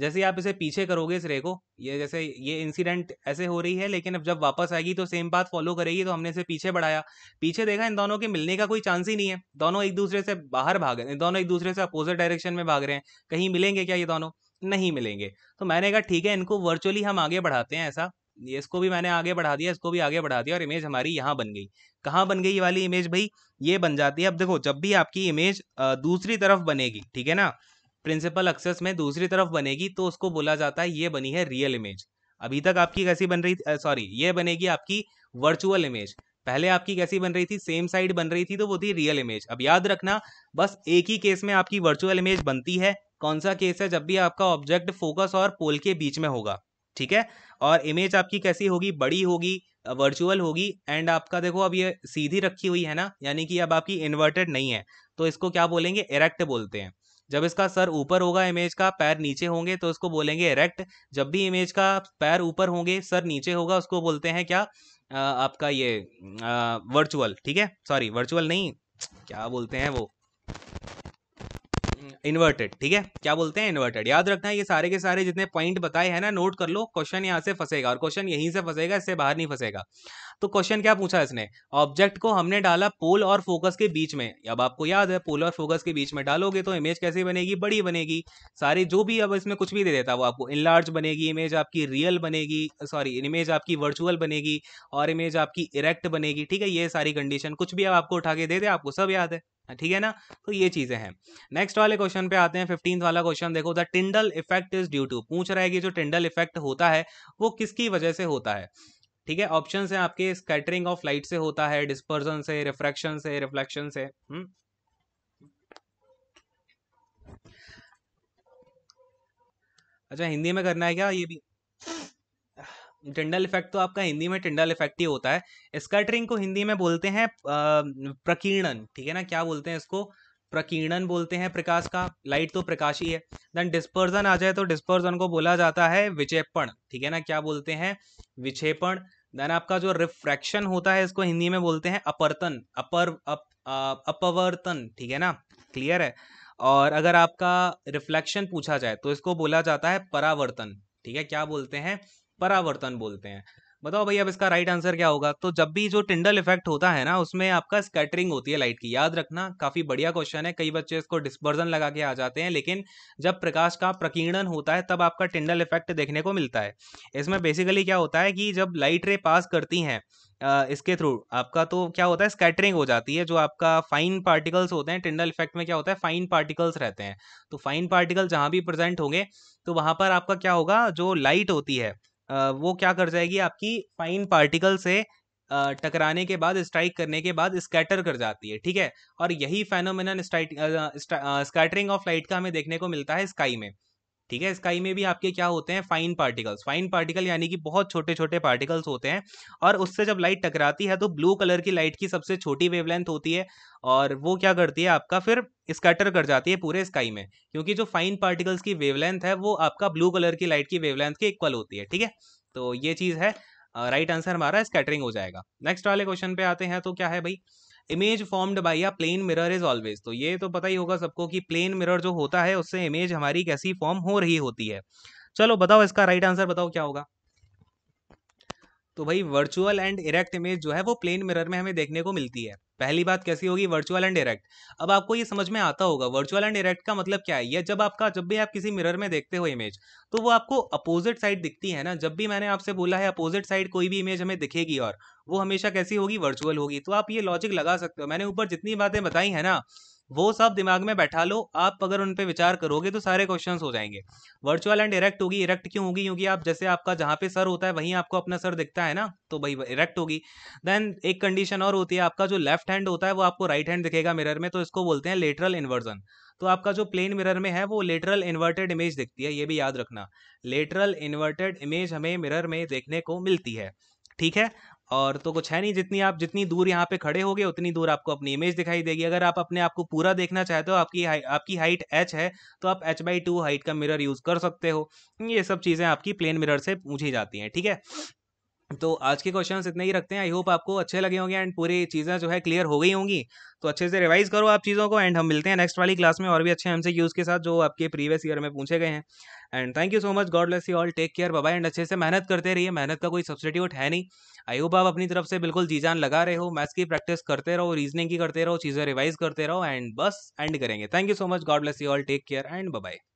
जैसे आप इसे पीछे करोगे इस रे को ये जैसे ये इंसिडेंट ऐसे हो रही है लेकिन अब जब वापस आएगी तो सेम बात फॉलो करेगी तो हमने इसे पीछे बढ़ाया पीछे देखा इन दोनों के मिलने का कोई चांस ही नहीं है दोनों एक दूसरे से बाहर भाग रहे हैं दोनों एक दूसरे से अपोजिट डायरेक्शन में भाग रहे हैं कहीं मिलेंगे क्या ये दोनों नहीं मिलेंगे तो मैंने कहा ठीक है इनको वर्चुअली हम आगे बढ़ाते हैं ऐसा इसको भी मैंने आगे बढ़ा दिया इसको भी आगे बढ़ा दिया और इमेज हमारी यहाँ बन गई कहाँ बन गई ये वाली इमेज भाई ये बन जाती है अब देखो जब भी आपकी इमेज दूसरी तरफ बनेगी ठीक है ना प्रिंसिपल एक्सेस में दूसरी तरफ बनेगी तो उसको बोला जाता है ये बनी है रियल इमेज अभी तक आपकी कैसी बन रही थी सॉरी ये बनेगी आपकी वर्चुअल इमेज पहले आपकी कैसी बन रही थी सेम साइड बन रही थी तो वो थी रियल इमेज अब याद रखना बस एक ही केस में आपकी वर्चुअल इमेज बनती है कौन सा केस है जब भी आपका ऑब्जेक्ट फोकस और पोल के बीच में होगा ठीक है और इमेज आपकी कैसी होगी बड़ी होगी वर्चुअल होगी एंड आपका देखो अब ये सीधी रखी हुई है ना यानी कि अब आपकी इन्वर्टेड नहीं है तो इसको क्या बोलेंगे इरेक्ट बोलते हैं जब इसका सर ऊपर होगा इमेज का पैर नीचे होंगे तो उसको बोलेंगे इरेक्ट जब भी इमेज का पैर ऊपर होंगे सर नीचे होगा उसको बोलते हैं क्या आ, आपका ये वर्चुअल ठीक है सॉरी वर्चुअल नहीं क्या बोलते हैं वो इन्वर्टेड ठीक है क्या बोलते हैं इन्वर्टेड याद रखना है ये सारे के सारे जितने पॉइंट बताए हैं ना नोट कर लो क्वेश्चन यहाँ से फंसेगा और क्वेश्चन यहीं से फंसेगा इससे बाहर नहीं फंसेगा तो क्वेश्चन क्या पूछा इसने ऑब्जेक्ट को हमने डाला पोल और फोकस के बीच में अब आपको याद है पोल और फोकस के बीच में डालोगे तो इमेज कैसी बनेगी बड़ी बनेगी सारी जो भी अब इसमें कुछ भी दे देता वो आपको इनलार्ज बनेगी इमेज आपकी रियल बनेगी सॉरी इमेज आपकी वर्चुअल बनेगी और इमेज आपकी इरेक्ट बनेगी ठीक है ये सारी कंडीशन कुछ भी अब आपको उठा के दे दे आपको सब याद है ठीक है ना तो ये चीज़ें हैं नेक्स्ट वाले क्वेश्चन पे आते हैं फिफ्टीन वाला क्वेश्चन देखो the Tyndall effect is due to पूछ रहा है कि जो टिंडल इफेक्ट होता है वो किसकी वजह से होता है ठीक है ऑप्शन है आपके स्कैटरिंग ऑफ लाइट से होता है डिस्पर्जन से रिफ्रैक्शन से रिफ्लेक्शन से हुँ? हम्म। अच्छा हिंदी में करना है क्या ये भी टिंडल इफेक्ट तो आपका हिंदी में टिंडल इफेक्ट ही होता है स्कैटरिंग को हिंदी में बोलते हैं प्रकीर्णन ठीक है ना क्या बोलते हैं इसको प्रकीर्णन बोलते हैं प्रकाश का लाइट तो प्रकाश ही है देन डिस्पर्जन आ जाए तो डिस्पर्जन को बोला जाता है विक्षेपण ठीक है ना क्या बोलते हैं विक्षेपण देन आपका जो रिफ्रैक्शन होता है इसको हिंदी में बोलते हैं अपर्तन अपर अप, आ, अपवर्तन ठीक है ना क्लियर है और अगर आपका रिफ्लेक्शन पूछा जाए तो इसको बोला जाता है परावर्तन ठीक है क्या बोलते हैं परावर्तन बोलते हैं बताओ भाई अब इसका राइट आंसर क्या होगा तो जब भी जो टिंडल इफेक्ट होता है ना उसमें आपका स्कैटरिंग होती है लाइट की याद रखना काफी बढ़िया क्वेश्चन है कई बच्चे इसको डिस्पर्जन लगा के आ जाते हैं लेकिन जब प्रकाश का प्रकीर्णन होता है तब आपका टिंडल इफेक्ट देखने को मिलता है इसमें बेसिकली क्या होता है कि जब लाइट रे पास करती हैं इसके थ्रू आपका तो क्या होता है स्कैटरिंग हो जाती है जो आपका फाइन पार्टिकल्स होते हैं टिंडल इफेक्ट में क्या होता है फाइन पार्टिकल्स रहते हैं तो फाइन पार्टिकल जहाँ भी प्रेजेंट होंगे तो वहाँ पर आपका क्या होगा जो लाइट होती है वो क्या कर जाएगी आपकी फाइन पार्टिकल से टकराने के बाद स्ट्राइक करने के बाद स्कैटर कर जाती है ठीक है और यही फेनोमिनन स्कैटरिंग ऑफ लाइट का हमें देखने को मिलता है स्काई में ठीक है स्काई में भी आपके क्या होते हैं फाइन पार्टिकल्स फाइन पार्टिकल यानी कि बहुत छोटे छोटे पार्टिकल्स होते हैं और उससे जब लाइट टकराती है तो ब्लू कलर की लाइट की सबसे छोटी वेवलेंथ होती है और वो क्या करती है आपका फिर स्कैटर कर जाती है पूरे स्काई में क्योंकि जो फाइन पार्टिकल्स की वेवलेंथ है वो आपका ब्लू कलर की लाइट की वेवलेंथ के इक्वल होती है ठीक है तो ये चीज़ है राइट आंसर हमारा स्कैटरिंग हो जाएगा नेक्स्ट वाले क्वेश्चन पे आते हैं तो क्या है भाई image formed by a plane mirror is always तो ये तो पता ही होगा सबको कि प्लेन मिरर जो होता है उससे इमेज हमारी कैसी फॉर्म हो रही होती है चलो बताओ इसका राइट आंसर बताओ क्या होगा तो भाई वर्चुअल एंड इरेक्ट इमेज जो है वो प्लेन मिरर में हमें देखने को मिलती है पहली बात कैसी होगी वर्चुअल एंड डायरेक्ट अब आपको ये समझ में आता होगा वर्चुअल एंड डायरेक्ट का मतलब क्या है ये जब आपका जब भी आप किसी मिरर में देखते हो इमेज तो वो आपको अपोजिट साइड दिखती है ना जब भी मैंने आपसे बोला है अपोजिट साइड कोई भी इमेज हमें दिखेगी और वो हमेशा कैसी होगी वर्चुअल होगी तो आप ये लॉजिक लगा सकते हो मैंने ऊपर जितनी बातें बताई है ना वो सब दिमाग में बैठा लो आप अगर उन पर विचार करोगे तो सारे क्वेश्चन हो जाएंगे वर्चुअल एंड इरेक्ट होगी इरेक्ट क्यों होगी क्योंकि आप जैसे आपका जहाँ पे सर होता है वहीं आपको अपना सर दिखता है ना तो भाई इरेक्ट होगी देन एक कंडीशन और होती है आपका जो लेफ्ट हैंड होता है वो आपको राइट हैंड दिखेगा मिरर में तो इसको बोलते हैं लेटरल इन्वर्जन तो आपका जो प्लेन मिरर में है वो लेटरल इन्वर्टेड इमेज दिखती है ये भी याद रखना लेटरल इन्वर्टेड इमेज हमें मिरर में देखने को मिलती है ठीक है और तो कुछ है नहीं जितनी आप जितनी दूर यहाँ पे खड़े होगे उतनी दूर आपको अपनी इमेज दिखाई देगी अगर आप अपने आप को पूरा देखना चाहते हो आपकी हाई, आपकी हाइट एच है तो आप एच बाई टू हाइट का मिरर यूज़ कर सकते हो ये सब चीज़ें आपकी प्लेन मिरर से पूछी जाती हैं ठीक है तो आज के क्वेश्चन इतने ही रखते हैं आई होप आपको अच्छे लगे होंगे एंड पूरी चीज़ें जो है क्लियर हो गई होंगी तो अच्छे से रिवाइज करो आप चीज़ों को एंड हम मिलते हैं नेक्स्ट वाली क्लास में और भी अच्छे हमसे यूज़ के साथ जो आपके प्रीवियस ईयर में पूछे गए हैं and thank you so much God bless you all take care bye and अच्छे से मेहनत करते रहिए मेहनत का कोई सब्सिट्यूट है नहीं आई होप आप अपनी तरफ से बिल्कुल जी जान लगा रहे हो मैथ्स की प्रैक्टिस करते रहो रीजनिंग की करते रहो चीज़ें रिवाइज करते रहो एंड बस एंड करेंगे thank you so much God bless you all take care and bye